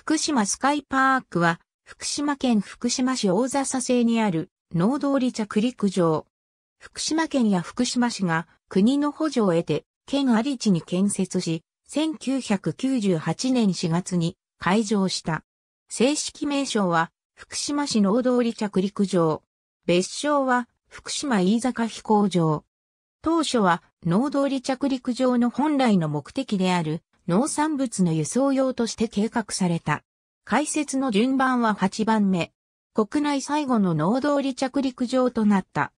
福島スカイパークは、福島県福島市大笹生にある農道離着陸場。福島県や福島市が国の補助を得て、県あり地に建設し、1998年4月に開場した。正式名称は、福島市農道離着陸場。別称は、福島飯坂飛行場。当初は、農道離着陸場の本来の目的である、農産物の輸送用として計画された。解説の順番は8番目。国内最後の農道離着陸場となった。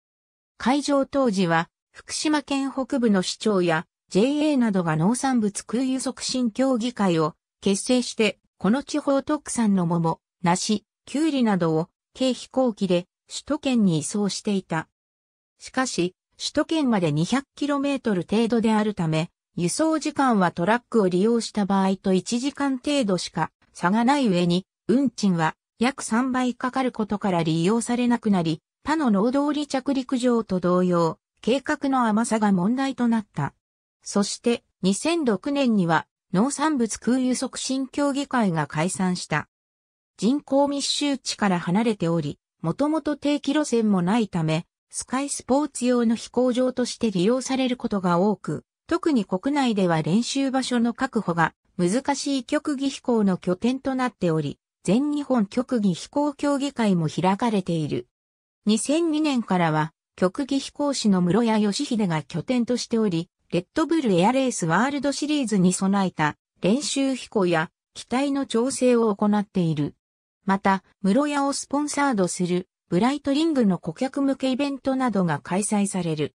会場当時は、福島県北部の市長や JA などが農産物空輸促進協議会を結成して、この地方特産の桃、梨、きゅうりなどを軽飛行機で首都圏に移送していた。しかし、首都圏まで 200km 程度であるため、輸送時間はトラックを利用した場合と1時間程度しか差がない上に、運賃は約3倍かかることから利用されなくなり、他の農働離着陸場と同様、計画の甘さが問題となった。そして2006年には農産物空輸促進協議会が解散した。人口密集地から離れており、もともと定期路線もないため、スカイスポーツ用の飛行場として利用されることが多く、特に国内では練習場所の確保が難しい極技飛行の拠点となっており、全日本極技飛行協議会も開かれている。2002年からは極技飛行士の室谷義秀が拠点としており、レッドブルエアレースワールドシリーズに備えた練習飛行や機体の調整を行っている。また、室谷をスポンサードするブライトリングの顧客向けイベントなどが開催される。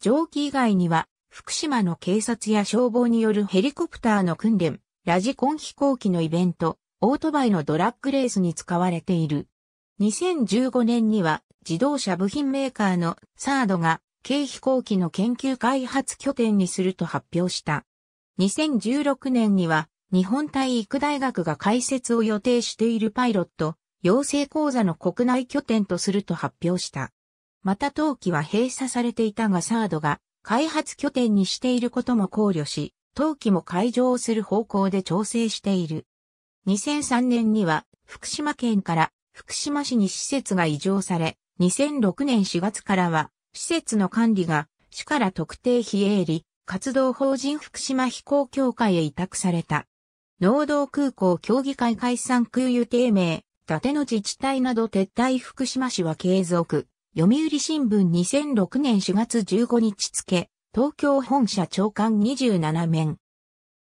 蒸気以外には福島の警察や消防によるヘリコプターの訓練、ラジコン飛行機のイベント、オートバイのドラッグレースに使われている。2015年には自動車部品メーカーのサードが軽飛行機の研究開発拠点にすると発表した。2016年には日本体育大学が開設を予定しているパイロット、養成講座の国内拠点とすると発表した。また当期は閉鎖されていたがサードが開発拠点にしていることも考慮し、当期も会場をする方向で調整している。2003年には福島県から福島市に施設が移譲され、2006年4月からは施設の管理が市から特定非営利活動法人福島飛行協会へ委託された。農道空港協議会解散空輸低迷、伊達の自治体など撤退福島市は継続。読売新聞2006年4月15日付、東京本社長官27面。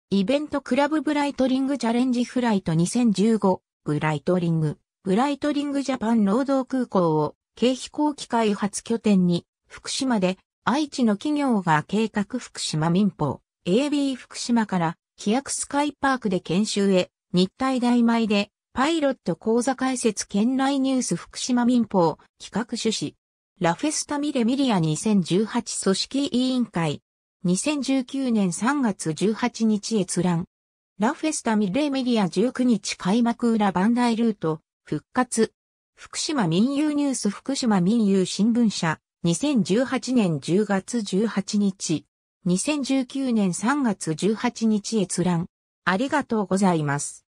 イベントクラブブライトリングチャレンジフライト2015、ブライトリング、ブライトリングジャパン労働空港を軽飛行機開発拠点に、福島で愛知の企業が計画福島民法、AB 福島から、飛躍スカイパークで研修へ、日体大米で、パイロット講座解説県内ニュース福島民報企画趣旨ラフェスタミレミリア2018組織委員会2019年3月18日閲覧ラフェスタミレミリア19日開幕裏バンダイルート復活福島民友ニュース福島民友新聞社2018年10月18日2019年3月18日閲覧ありがとうございます。